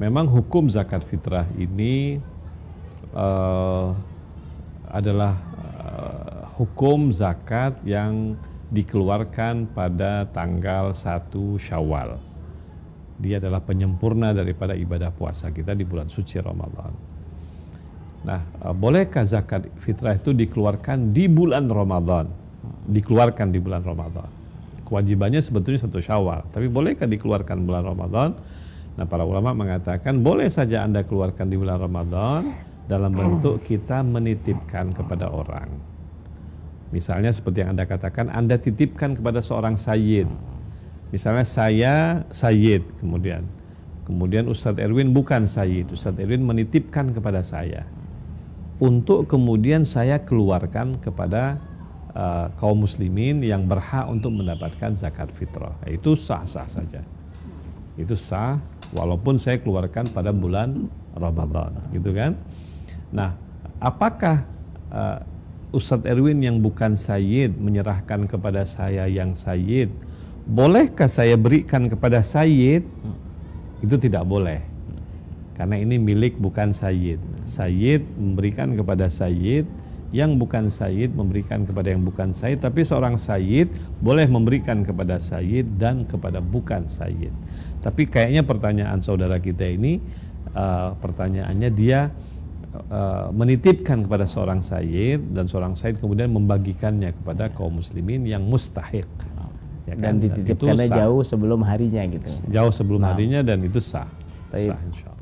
memang hukum zakat fitrah ini uh, adalah uh, hukum zakat yang dikeluarkan pada tanggal 1 Syawal. Dia adalah penyempurna daripada ibadah puasa kita di bulan suci Ramadan. Nah, eh, bolehkah zakat fitrah itu dikeluarkan di bulan Ramadan? Dikeluarkan di bulan Ramadan. Kewajibannya sebetulnya satu Syawal, tapi bolehkah dikeluarkan bulan Ramadan? Nah, para ulama mengatakan boleh saja Anda keluarkan di bulan Ramadan dalam bentuk kita menitipkan kepada orang. Misalnya seperti yang Anda katakan, Anda titipkan kepada seorang sayyid. Misalnya saya sayyid kemudian. Kemudian Ustadz Erwin bukan sayyid, Ustadz Erwin menitipkan kepada saya. Untuk kemudian saya keluarkan kepada uh, kaum muslimin yang berhak untuk mendapatkan zakat fitrah. Itu sah-sah saja itu sah walaupun saya keluarkan pada bulan Ramadan gitu kan nah apakah uh, Ustadz Erwin yang bukan Sayyid menyerahkan kepada saya yang Sayyid bolehkah saya berikan kepada Sayyid itu tidak boleh karena ini milik bukan Sayyid Sayyid memberikan kepada Sayyid yang bukan Sayyid memberikan kepada yang bukan Sayyid, tapi seorang Sayyid boleh memberikan kepada Sayyid dan kepada bukan Sayyid. Tapi kayaknya pertanyaan saudara kita ini, uh, pertanyaannya dia uh, menitipkan kepada seorang Sayyid dan seorang Sayyid kemudian membagikannya kepada kaum Muslimin yang mustahik. Ya kan? Dan dititipkannya jauh sebelum harinya gitu. Jauh sebelum nah. harinya dan itu sah. Taib. Sah insya